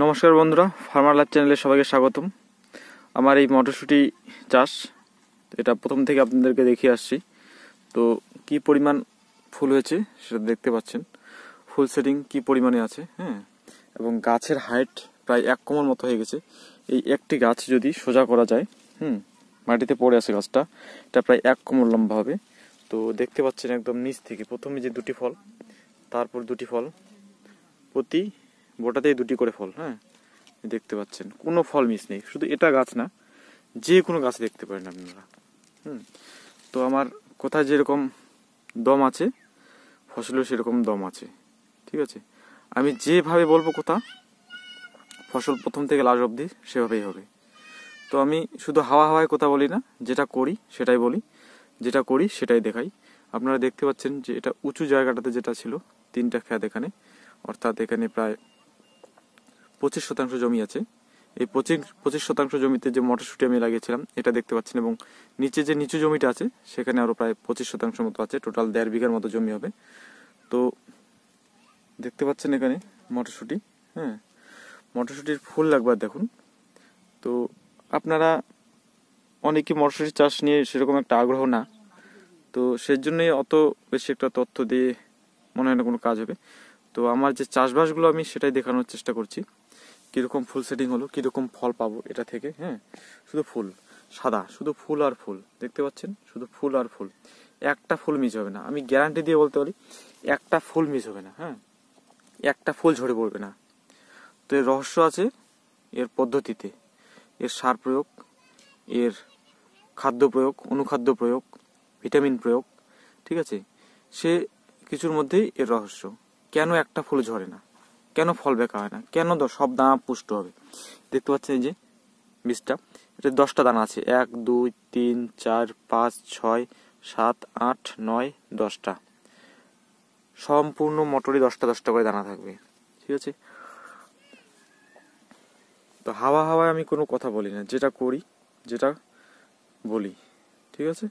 নমস্কার বন্ধুরা farmer life চ্যানেলে সবাইকে স্বাগতম আমার এই মটরশুঁটি চাষ এটা প্রথম থেকে আপনাদেরকে দেখিয়ে আসছি তো কি পরিমাণ ফুল হয়েছে সেটা দেখতে পাচ্ছেন ফুল সেটিং কি পরিমাণে আছে হ্যাঁ এবং গাছের হাইট প্রায় এক কোমর মতো হয়ে গেছে এই একটি গাছ যদি সোজা করা যায় হুম মাটিতে পড়ে আছে গাছটা এটা প্রায় এক কোমর লম্বা হবে তো দেখতে পাচ্ছেন একদম নিচ থেকে প্রথমে যে দুটি ফল তারপর দুটি ফল প্রতি গোটাতেই দুটি করে ফল হ্যাঁ দেখতে পাচ্ছেন কোনো ফল মিস নেই শুধু এটা গাছ না যে কোনো গাছ দেখতে পারেন আপনারা হুম তো আমার কোথায় যেরকম দম আছে ফসলেও সেরকম দম আছে ঠিক আছে আমি যেভাবে বলবো কোথা ফসল প্রথম থেকে লাস্ট অবধি সেভাবেই হবে তো আমি শুধু হাওয়া হাওয়ায় কথা বলি না যেটা করি সেটাই বলি যেটা করি সেটাই দেখাই আপনারা দেখতে পাচ্ছেন যে এটা উঁচু জায়গাটাতে যেটা ছিল তিনটা খ্যাত এখানে অর্থাৎ এখানে প্রায় পঁচিশ শতাংশ জমি আছে এই পঁচিশ পঁচিশ শতাংশ জমিতে যে মটরশুঁটি আমি লাগিয়েছিলাম এটা দেখতে পাচ্ছেন এবং নিচে যে নিচু জমিটা আছে সেখানে আরও প্রায় পঁচিশ শতাংশ মতো আছে টোটাল দেড় বিঘার মতো জমি হবে তো দেখতে পাচ্ছেন এখানে মটরশুঁটি হ্যাঁ মটরশুঁটির ফুল লাগবার দেখুন তো আপনারা অনেকে মটরশুঁটি চাষ নিয়ে সেরকম একটা আগ্রহ না তো সেই জন্যই অত বেশি একটা তথ্য দিয়ে মনে হয় না কোনো কাজ হবে তো আমার যে চাষবাসগুলো আমি সেটাই দেখানোর চেষ্টা করছি কীরকম ফুল সেটিং হলো কীরকম ফল পাবো এটা থেকে হ্যাঁ শুধু ফুল সাদা শুধু ফুল আর ফুল দেখতে পাচ্ছেন শুধু ফুল আর ফুল একটা ফুল মিস হবে না আমি গ্যারান্টি দিয়ে বলতে পারি একটা ফুল মিস হবে না হ্যাঁ একটা ফুল ঝরে পড়বে না তো এর রহস্য আছে এর পদ্ধতিতে এর সার প্রয়োগ এর খাদ্য প্রয়োগ অনুখাদ্য প্রয়োগ ভিটামিন প্রয়োগ ঠিক আছে সে কিছুর মধ্যেই এর রহস্য কেন একটা ফুল ঝরে না কেন ফল বেঁকা হয় না কেন সব দানা পুষ্ট হবে দেখতে পাচ্ছেন যে বীজটা এটা দশটা দানা আছে এক দুই তিন চার পাঁচ ছয় সাত আট নয় দশটা সম্পূর্ণ মটরই দশটা দশটা করে দানা থাকবে ঠিক আছে তো হাওয়া হাওয়ায় আমি কোনো কথা বলি না যেটা করি যেটা বলি ঠিক আছে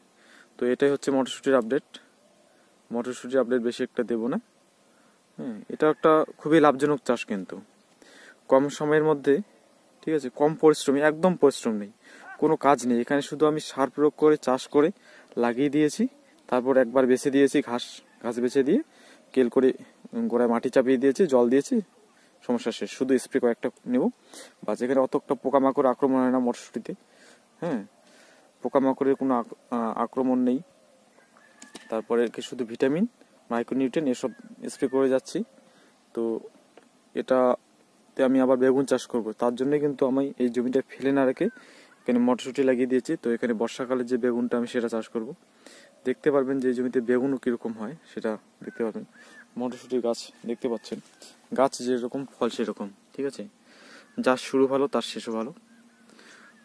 তো এটাই হচ্ছে মটরশুঁটির আপডেট মটরশুঁটির আপডেট বেশি একটা দেবো না এটা একটা খুবই লাভজনক চাষ কিন্তু কম সময়ের মধ্যে ঠিক আছে কম পরিশ্রমী একদম পরিশ্রম নেই কোনো কাজ নেই এখানে শুধু আমি সার প্রয়োগ করে চাষ করে লাগিয়ে দিয়েছি তারপর একবার বেছে দিয়েছি ঘাস ঘাস বেছে দিয়ে কেল করে গোড়ায় মাটি চাপিয়ে দিয়েছি জল দিয়েছি সমস্যা শেষ শুধু স্প্রে কয়েকটা নেব বা যেখানে অত একটা পোকামাকড় আক্রমণ হয় না মটরশুটিতে হ্যাঁ পোকামাকড়ের কোনো আক্রমণ নেই তারপরে শুধু ভিটামিন মাইক্রোনিউট্রেন এসব স্প্রে করে যাচ্ছি তো এটাতে আমি আবার বেগুন চাষ করব তার জন্য কিন্তু আমি এই জমিটা ফেলে না রেখে এখানে মটরশুঁটি লাগিয়ে দিয়েছি তো এখানে বর্ষাকালে যে বেগুনটা আমি সেটা চাষ করব দেখতে পারবেন যে জমিতে বেগুনও কীরকম হয় সেটা দেখতে পাবেন মটরশুঁটির গাছ দেখতে পাচ্ছেন গাছ যেরকম ফল সেরকম ঠিক আছে যার শুরু ভালো তার শেষও ভালো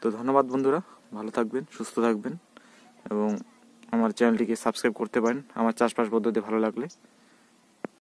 তো ধন্যবাদ বন্ধুরা ভালো থাকবেন সুস্থ থাকবেন এবং আমার চ্যানেলটিকে সাবস্ক্রাইব করতে পারেন আমার চাষবাস পদ্ধতি ভালো লাগলে